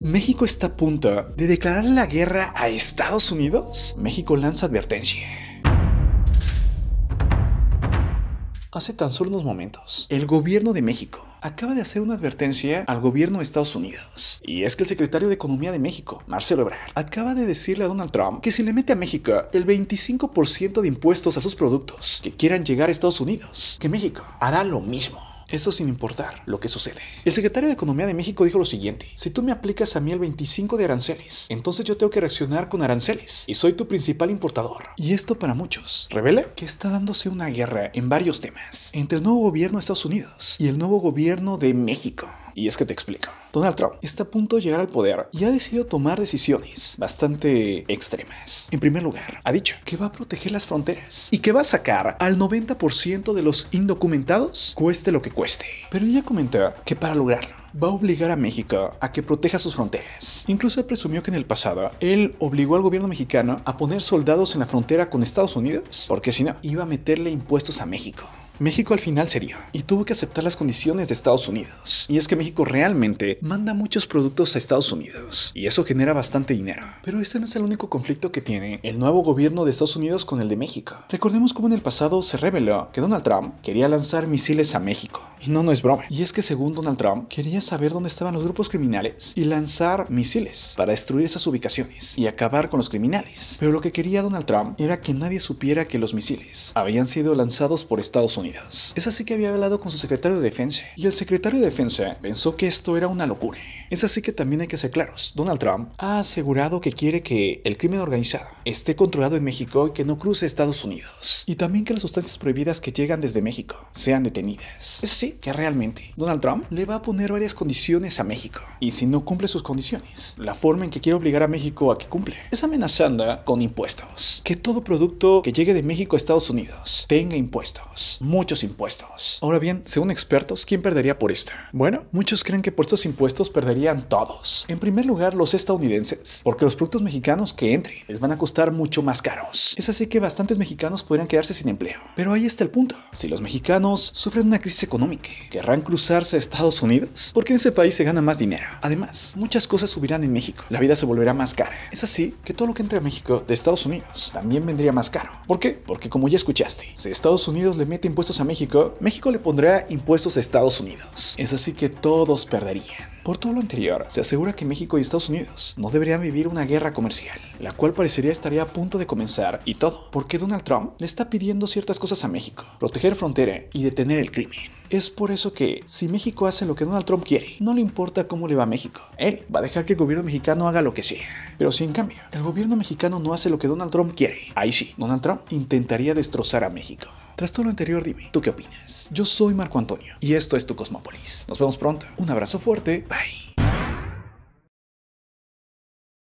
México está a punto de declarar la guerra a Estados Unidos. México lanza advertencia. Hace tan solo unos momentos, el gobierno de México acaba de hacer una advertencia al gobierno de Estados Unidos. Y es que el secretario de Economía de México, Marcelo Ebrard, acaba de decirle a Donald Trump que si le mete a México el 25% de impuestos a sus productos que quieran llegar a Estados Unidos, que México hará lo mismo. Eso sin importar lo que sucede. El secretario de Economía de México dijo lo siguiente. Si tú me aplicas a mí el 25 de aranceles, entonces yo tengo que reaccionar con aranceles y soy tu principal importador. Y esto para muchos revela que está dándose una guerra en varios temas entre el nuevo gobierno de Estados Unidos y el nuevo gobierno de México. Y es que te explico. Donald Trump está a punto de llegar al poder y ha decidido tomar decisiones bastante extremas. En primer lugar, ha dicho que va a proteger las fronteras y que va a sacar al 90% de los indocumentados, cueste lo que cueste. Pero ya comentó que para lograrlo, va a obligar a México a que proteja sus fronteras. Incluso presumió que en el pasado él obligó al gobierno mexicano a poner soldados en la frontera con Estados Unidos, porque si no, iba a meterle impuestos a México. México al final sería y tuvo que aceptar las condiciones de Estados Unidos. Y es que México realmente manda muchos productos a Estados Unidos y eso genera bastante dinero. Pero este no es el único conflicto que tiene el nuevo gobierno de Estados Unidos con el de México. Recordemos cómo en el pasado se reveló que Donald Trump quería lanzar misiles a México. Y no, no es broma. Y es que según Donald Trump quería saber dónde estaban los grupos criminales y lanzar misiles para destruir esas ubicaciones y acabar con los criminales. Pero lo que quería Donald Trump era que nadie supiera que los misiles habían sido lanzados por Estados Unidos. Es así que había hablado con su secretario de defensa y el secretario de defensa pensó que esto era una locura. Es así que también hay que ser claros. Donald Trump ha asegurado que quiere que el crimen organizado esté controlado en México y que no cruce Estados Unidos. Y también que las sustancias prohibidas que llegan desde México sean detenidas. Es así que realmente Donald Trump le va a poner varias condiciones a México. Y si no cumple sus condiciones, la forma en que quiere obligar a México a que cumple es amenazando con impuestos. Que todo producto que llegue de México a Estados Unidos tenga impuestos. Muy muchos impuestos. Ahora bien, según expertos, ¿quién perdería por esto? Bueno, muchos creen que por estos impuestos perderían todos. En primer lugar, los estadounidenses, porque los productos mexicanos que entren les van a costar mucho más caros. Es así que bastantes mexicanos podrían quedarse sin empleo. Pero ahí está el punto. Si los mexicanos sufren una crisis económica, ¿querrán cruzarse a Estados Unidos? Porque en ese país se gana más dinero. Además, muchas cosas subirán en México. La vida se volverá más cara. Es así que todo lo que entre a México de Estados Unidos también vendría más caro. ¿Por qué? Porque como ya escuchaste, si Estados Unidos le mete impuestos a México, México le pondría impuestos a Estados Unidos. Es así que todos perderían. Por todo lo anterior, se asegura que México y Estados Unidos no deberían vivir una guerra comercial, la cual parecería estaría a punto de comenzar, y todo porque Donald Trump le está pidiendo ciertas cosas a México, proteger frontera y detener el crimen. Es por eso que, si México hace lo que Donald Trump quiere, no le importa cómo le va a México. Él va a dejar que el gobierno mexicano haga lo que sea. Pero si en cambio el gobierno mexicano no hace lo que Donald Trump quiere, ahí sí, Donald Trump intentaría destrozar a México. Tras todo lo anterior, dime, ¿tú qué opinas? Yo soy Marco Antonio y esto es tu Cosmopolis. Nos vemos pronto. Un abrazo fuerte. Bye.